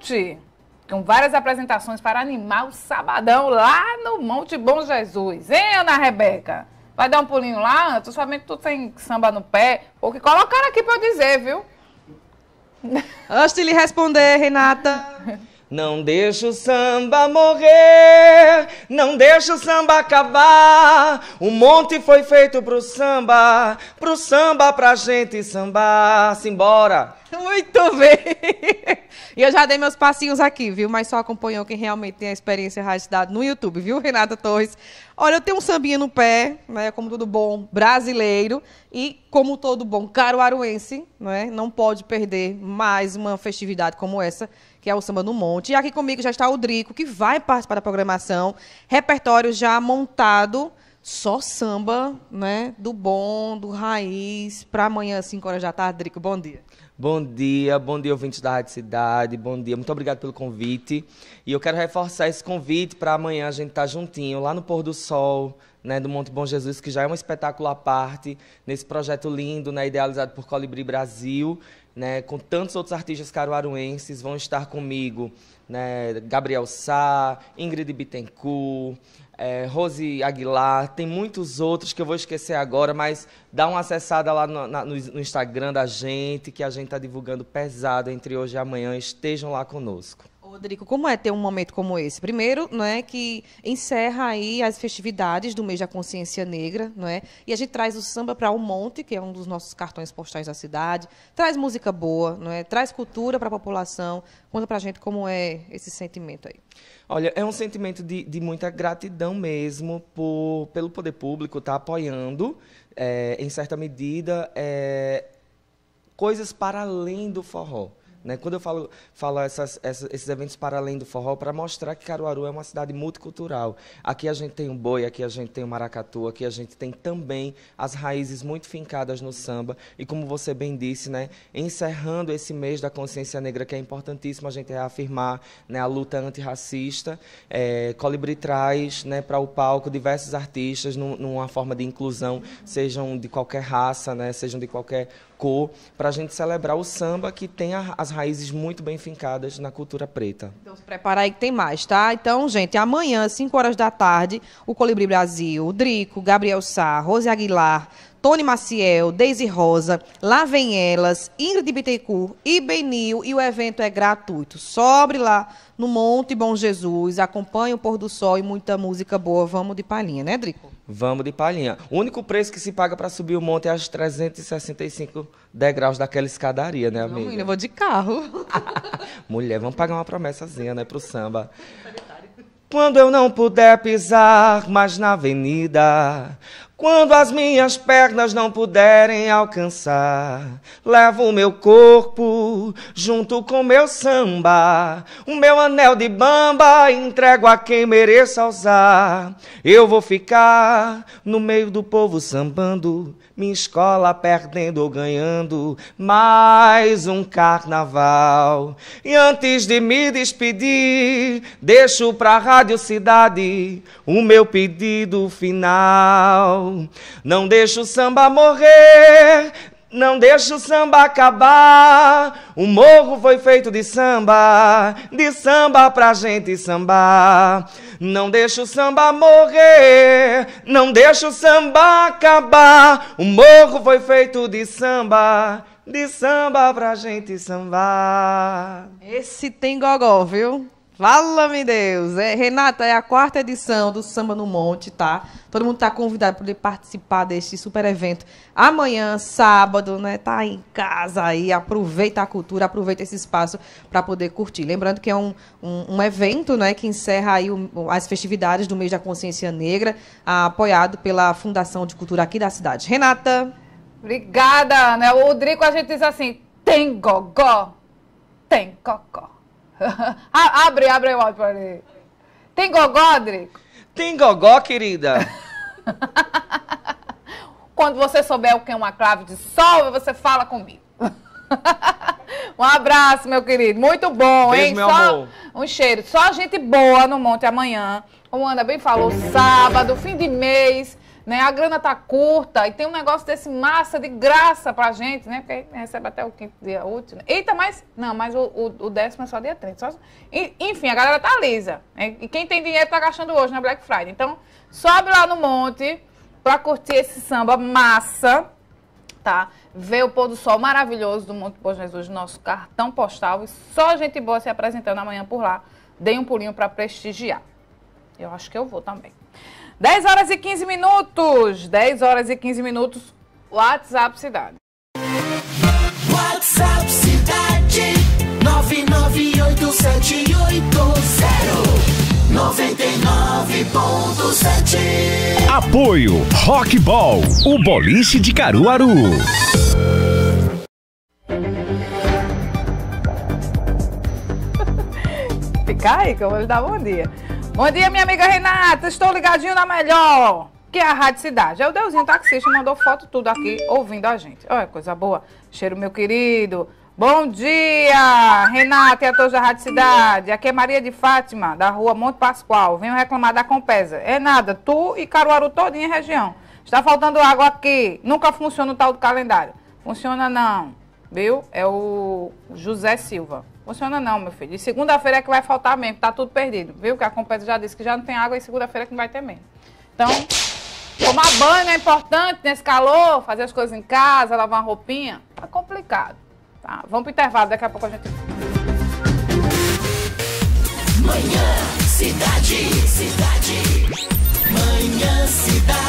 Monte, com várias apresentações para animar o sabadão lá no Monte Bom Jesus. Hein, Ana Rebeca? Vai dar um pulinho lá, Tu sabendo que tu tem samba no pé? Ou que colocaram aqui para eu dizer, viu? Antes de lhe responder, Renata. Não deixa o samba morrer, não deixa o samba acabar. O monte foi feito pro samba, pro samba pra gente sambar. Simbora! Muito bem! E eu já dei meus passinhos aqui, viu? Mas só acompanhou quem realmente tem a experiência rastidada no YouTube, viu, Renata Torres? Olha, eu tenho um sambinha no pé, né? Como todo bom brasileiro e como todo bom caruaruense, né? Não pode perder mais uma festividade como essa que é o Samba no Monte. E aqui comigo já está o Drico, que vai participar da programação. Repertório já montado, só samba, né? Do bom, do raiz. Para amanhã, 5 horas da tarde, Drico, bom dia. Bom dia, bom dia, ouvintes da Rádio Cidade, bom dia, muito obrigado pelo convite. E eu quero reforçar esse convite para amanhã a gente estar tá juntinho lá no Pôr do Sol, né, do Monte Bom Jesus, que já é um espetáculo à parte, nesse projeto lindo, né, idealizado por Colibri Brasil né, com tantos outros artistas caruaruenses, vão estar comigo, né, Gabriel Sá, Ingrid Bittencourt, é, Rose Aguilar, tem muitos outros que eu vou esquecer agora, mas dá uma acessada lá no, na, no, no Instagram da gente, que a gente está divulgando pesado entre hoje e amanhã, estejam lá conosco. Rodrigo, como é ter um momento como esse? Primeiro, não é que encerra aí as festividades do mês da consciência negra, não é? E a gente traz o samba para o um Monte, que é um dos nossos cartões postais da cidade, traz música boa, não é? Traz cultura para a população. Conta para a gente como é esse sentimento aí. Olha, é um sentimento de, de muita gratidão mesmo por, pelo poder público estar tá apoiando, é, em certa medida, é, coisas para além do forró. Né? Quando eu falo, falo essas, essas, esses eventos para além do forró, para mostrar que Caruaru é uma cidade multicultural. Aqui a gente tem o boi, aqui a gente tem o maracatu, aqui a gente tem também as raízes muito fincadas no samba. E como você bem disse, né, encerrando esse mês da consciência negra, que é importantíssimo a gente reafirmar né, a luta antirracista, é, Colibri traz né, para o palco diversos artistas num, numa forma de inclusão, sejam de qualquer raça, né, sejam de qualquer cor, para a gente celebrar o samba que tem as as raízes muito bem fincadas na cultura preta. Então se prepara aí que tem mais, tá? Então, gente, amanhã, 5 horas da tarde, o Colibri Brasil, o Drico, Gabriel Sá, Rose Aguilar, Tony Maciel, Deise Rosa, Lá Vem Elas, Ingrid Bittencourt e Benil. E o evento é gratuito. Sobre lá no Monte Bom Jesus, acompanhe o pôr do sol e muita música boa. Vamos de palhinha, né, Drico? Vamos de palhinha. O único preço que se paga para subir o monte é as 365 degraus daquela escadaria, né, amiga? Não, eu vou de carro. Mulher, vamos pagar uma promessazinha, né, pro samba. Quando eu não puder pisar mais na avenida, quando as minhas pernas não puderem alcançar, levo o meu corpo junto com meu samba, o meu anel de bamba entrego a quem mereça usar. Eu vou ficar no meio do povo sambando, minha escola perdendo ou ganhando mais um carnaval. E antes de me despedir, deixo pra Rádio Cidade o meu pedido final. Não deixa o samba morrer, não deixa o samba acabar. O morro foi feito de samba, de samba pra gente sambar. Não deixa o samba morrer, não deixa o samba acabar. O morro foi feito de samba, de samba pra gente sambar. Esse tem gogó, viu? Fala-me Deus! É, Renata, é a quarta edição do Samba no Monte, tá? Todo mundo tá convidado para participar deste super evento. Amanhã, sábado, né? Tá em casa aí, aproveita a cultura, aproveita esse espaço para poder curtir. Lembrando que é um, um, um evento, né? Que encerra aí o, as festividades do mês da consciência negra, apoiado pela Fundação de Cultura aqui da cidade. Renata! Obrigada, Ana. Né? O Rodrigo, a gente diz assim, tem gogó, tem cocó. Ah, abre, abre o áudio para Tem gogó, Drico? Tem gogó, querida? Quando você souber o que é uma clave de sol, você fala comigo. um abraço, meu querido. Muito bom, Beijo, hein? Meu Só amor. um cheiro. Só gente boa no Monte amanhã. Como Ana bem falou, sábado, fim de mês né? A grana tá curta e tem um negócio desse massa de graça pra gente, né? Porque recebe até o quinto dia útil. Né? Eita, mas. Não, mas o, o, o décimo é só dia 30. Só, enfim, a galera tá lisa. Né? E quem tem dinheiro tá gastando hoje na Black Friday. Então, sobe lá no monte pra curtir esse samba massa, tá? Ver o pôr do sol maravilhoso do Monte Bom Jesus, nosso cartão postal. E só gente boa se apresentando amanhã por lá. Dê um pulinho para prestigiar. Eu acho que eu vou também. 10 horas e 15 minutos. 10 horas e 15 minutos. WhatsApp Cidade. WhatsApp Cidade 998780 99.7 Apoio Rockball, o boliche de Caruaru. Fica aí que eu vou lhe dar bom dia. Bom dia, minha amiga Renata. Estou ligadinho na melhor, que é a Rádio Cidade. É o Deusinho taxista, mandou foto tudo aqui, ouvindo a gente. Olha, coisa boa. Cheiro, meu querido. Bom dia, Renata e a todos da Rádio Cidade. Aqui é Maria de Fátima, da rua Monte Pascoal. Venho reclamar da Compesa. É nada, tu e Caruaru todinha região. Está faltando água aqui. Nunca funciona o tal do calendário. Funciona não viu? É o José Silva. Funciona não, meu filho. E segunda-feira é que vai faltar mesmo, tá tudo perdido, viu? Que a Compesa já disse que já não tem água e segunda-feira é que não vai ter mesmo. Então, tomar banho é importante nesse calor, fazer as coisas em casa, lavar uma roupinha, tá complicado, tá? Vamos pro intervalo, daqui a pouco a gente... Manhã, cidade, cidade. Manhã, cidade.